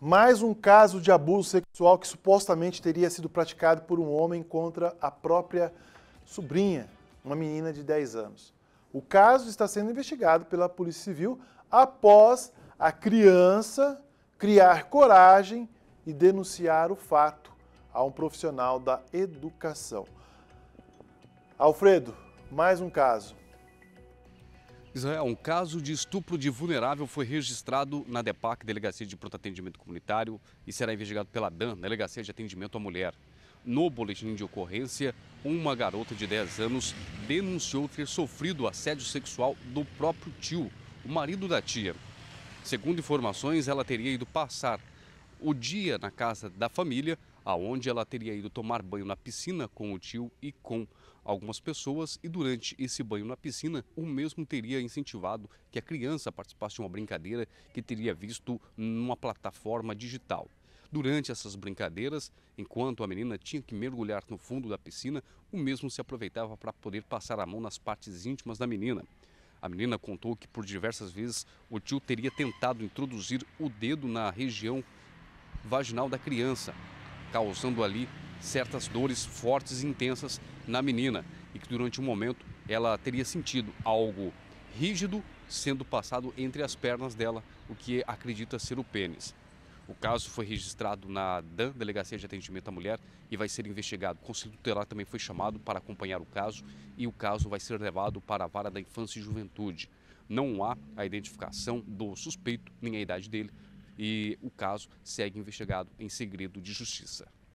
Mais um caso de abuso sexual que supostamente teria sido praticado por um homem contra a própria sobrinha, uma menina de 10 anos. O caso está sendo investigado pela Polícia Civil após a criança criar coragem e denunciar o fato a um profissional da educação. Alfredo, mais um caso. Israel, é, um caso de estupro de vulnerável foi registrado na DEPAC, Delegacia de Pronto Atendimento Comunitário, e será investigado pela DAN, Delegacia de Atendimento à Mulher. No boletim de ocorrência, uma garota de 10 anos denunciou ter sofrido assédio sexual do próprio tio, o marido da tia. Segundo informações, ela teria ido passar o dia na casa da família aonde ela teria ido tomar banho na piscina com o tio e com algumas pessoas e durante esse banho na piscina, o mesmo teria incentivado que a criança participasse de uma brincadeira que teria visto numa plataforma digital. Durante essas brincadeiras, enquanto a menina tinha que mergulhar no fundo da piscina, o mesmo se aproveitava para poder passar a mão nas partes íntimas da menina. A menina contou que por diversas vezes o tio teria tentado introduzir o dedo na região vaginal da criança, causando ali certas dores fortes e intensas na menina e que durante um momento ela teria sentido algo rígido sendo passado entre as pernas dela, o que acredita ser o pênis. O caso foi registrado na DAN, Delegacia de Atendimento à Mulher, e vai ser investigado. O Conselho Tutelar também foi chamado para acompanhar o caso e o caso vai ser levado para a Vara da Infância e Juventude. Não há a identificação do suspeito nem a idade dele, e o caso segue investigado em segredo de justiça.